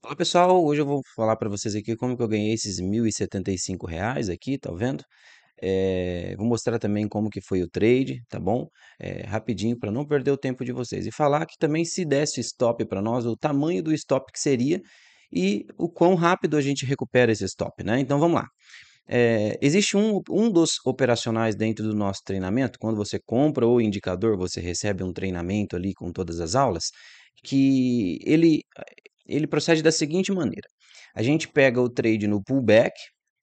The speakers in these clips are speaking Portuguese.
Olá pessoal, hoje eu vou falar para vocês aqui como que eu ganhei esses 1.075 reais aqui, tá vendo? É, vou mostrar também como que foi o trade, tá bom? É, rapidinho para não perder o tempo de vocês e falar que também se desse stop para nós, o tamanho do stop que seria e o quão rápido a gente recupera esse stop, né? Então vamos lá. É, existe um, um dos operacionais dentro do nosso treinamento, quando você compra o indicador, você recebe um treinamento ali com todas as aulas, que ele ele procede da seguinte maneira. A gente pega o trade no pullback,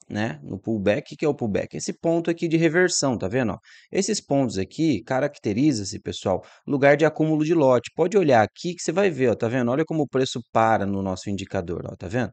né? No pullback, que é o pullback? Esse ponto aqui de reversão, tá vendo? Ó? Esses pontos aqui caracteriza-se, pessoal, lugar de acúmulo de lote. Pode olhar aqui que você vai ver, ó, tá vendo? Olha como o preço para no nosso indicador, ó, tá vendo?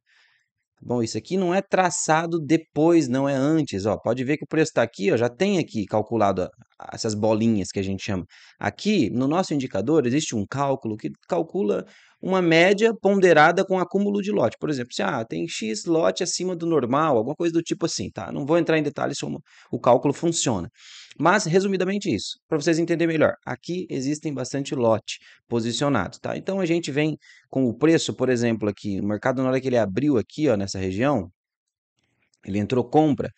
Bom, isso aqui não é traçado depois, não é antes. Ó. Pode ver que o preço está aqui, ó, já tem aqui calculado essas bolinhas que a gente chama. Aqui, no nosso indicador, existe um cálculo que calcula uma média ponderada com acúmulo de lote. Por exemplo, se assim, ah, tem X lote acima do normal, alguma coisa do tipo assim, tá? Não vou entrar em detalhes como o cálculo funciona. Mas, resumidamente, isso, para vocês entenderem melhor. Aqui existem bastante lote posicionado, tá? Então, a gente vem com o preço, por exemplo, aqui, o mercado, na hora que ele abriu aqui, ó, nessa região, ele entrou compra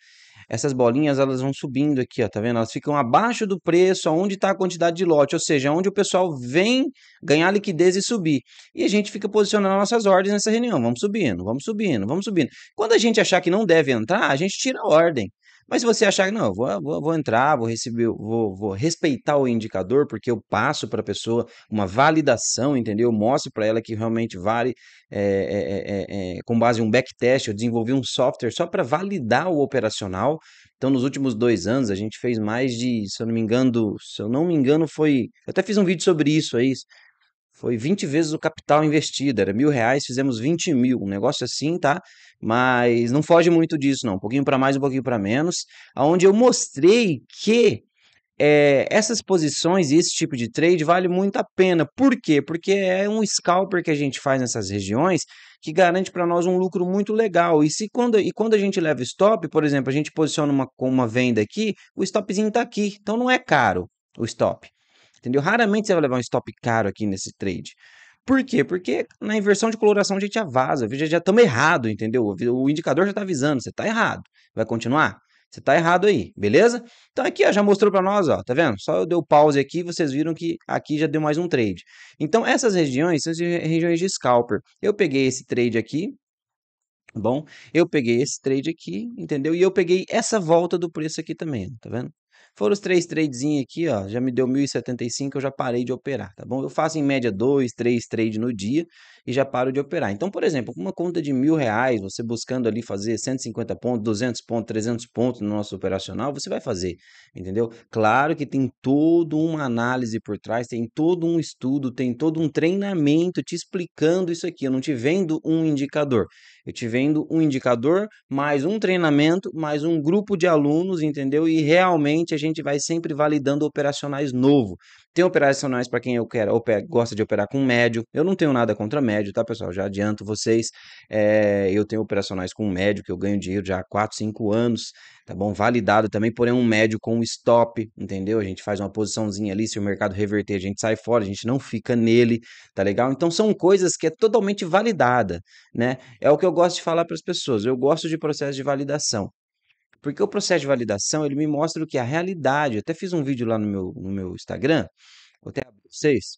essas bolinhas elas vão subindo aqui, ó, tá vendo? Elas ficam abaixo do preço, aonde está a quantidade de lote, ou seja, onde o pessoal vem ganhar liquidez e subir. E a gente fica posicionando nossas ordens nessa reunião, vamos subindo, vamos subindo, vamos subindo. Quando a gente achar que não deve entrar, a gente tira a ordem. Mas se você achar que não, vou, vou, vou entrar, vou receber, vou, vou respeitar o indicador, porque eu passo para a pessoa uma validação, entendeu? Eu mostro para ela que realmente vale, é, é, é, com base em um backtest, eu desenvolvi um software só para validar o operacional. Então, nos últimos dois anos, a gente fez mais de, se eu não me engano, se eu não me engano, foi. Eu até fiz um vídeo sobre isso aí. Foi 20 vezes o capital investido, era mil reais, fizemos 20 mil, um negócio assim, tá? Mas não foge muito disso, não. Um pouquinho para mais, um pouquinho para menos. Onde eu mostrei que é, essas posições e esse tipo de trade vale muito a pena. Por quê? Porque é um scalper que a gente faz nessas regiões que garante para nós um lucro muito legal. E, se quando, e quando a gente leva stop, por exemplo, a gente posiciona uma, uma venda aqui, o stopzinho está aqui, então não é caro o stop entendeu? Raramente você vai levar um stop caro aqui nesse trade. Por quê? Porque na inversão de coloração a gente já vaza, já estamos errado, entendeu? O indicador já está avisando, você está errado. Vai continuar? Você está errado aí, beleza? Então aqui ó, já mostrou para nós, ó, tá vendo? Só eu dei o pause aqui, vocês viram que aqui já deu mais um trade. Então essas regiões são regiões de scalper. Eu peguei esse trade aqui, tá bom? Eu peguei esse trade aqui, entendeu? E eu peguei essa volta do preço aqui também, tá vendo? Foram os três tradezinhos aqui, ó, já me deu 1.075, eu já parei de operar, tá bom? Eu faço em média dois, três trades no dia e já paro de operar. Então, por exemplo, com uma conta de mil reais, você buscando ali fazer 150 pontos, 200 pontos, 300 pontos no nosso operacional, você vai fazer, entendeu? Claro que tem toda uma análise por trás, tem todo um estudo, tem todo um treinamento te explicando isso aqui. Eu não te vendo um indicador, eu te vendo um indicador, mais um treinamento, mais um grupo de alunos, entendeu? E realmente cliente, a gente vai sempre validando operacionais novo. Tem operacionais para quem eu quero, opera, gosta de operar com médio. Eu não tenho nada contra médio, tá, pessoal? Já adianto vocês. É, eu tenho operacionais com médio, que eu ganho dinheiro já há 4, 5 anos, tá bom? Validado também, porém um médio com stop, entendeu? A gente faz uma posiçãozinha ali, se o mercado reverter, a gente sai fora, a gente não fica nele, tá legal? Então são coisas que é totalmente validada, né? É o que eu gosto de falar para as pessoas. Eu gosto de processo de validação. Porque o processo de validação, ele me mostra o que é a realidade. Eu até fiz um vídeo lá no meu, no meu Instagram, vou até abrir vocês,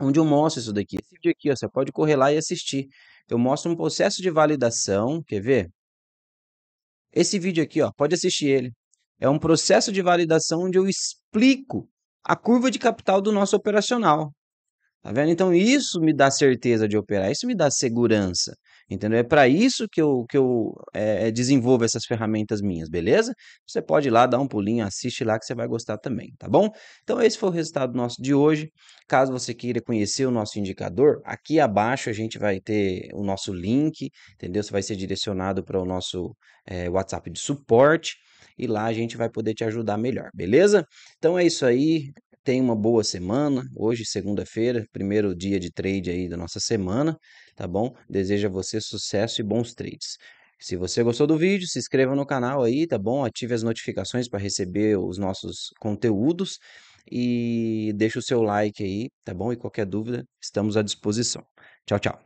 onde eu mostro isso daqui. Esse vídeo aqui, ó, você pode correr lá e assistir. Eu mostro um processo de validação, quer ver? Esse vídeo aqui, ó, pode assistir ele. É um processo de validação onde eu explico a curva de capital do nosso operacional. Tá vendo? Então isso me dá certeza de operar, isso me dá segurança. Entendeu? É para isso que eu, que eu é, é, desenvolvo essas ferramentas minhas, beleza? Você pode ir lá, dar um pulinho, assiste lá que você vai gostar também, tá bom? Então, esse foi o resultado nosso de hoje. Caso você queira conhecer o nosso indicador, aqui abaixo a gente vai ter o nosso link, entendeu? Você vai ser direcionado para o nosso é, WhatsApp de suporte e lá a gente vai poder te ajudar melhor, beleza? Então é isso aí. Tenha uma boa semana. Hoje, segunda-feira, primeiro dia de trade aí da nossa semana, tá bom? Desejo a você sucesso e bons trades. Se você gostou do vídeo, se inscreva no canal aí, tá bom? Ative as notificações para receber os nossos conteúdos e deixe o seu like aí, tá bom? E qualquer dúvida, estamos à disposição. Tchau, tchau.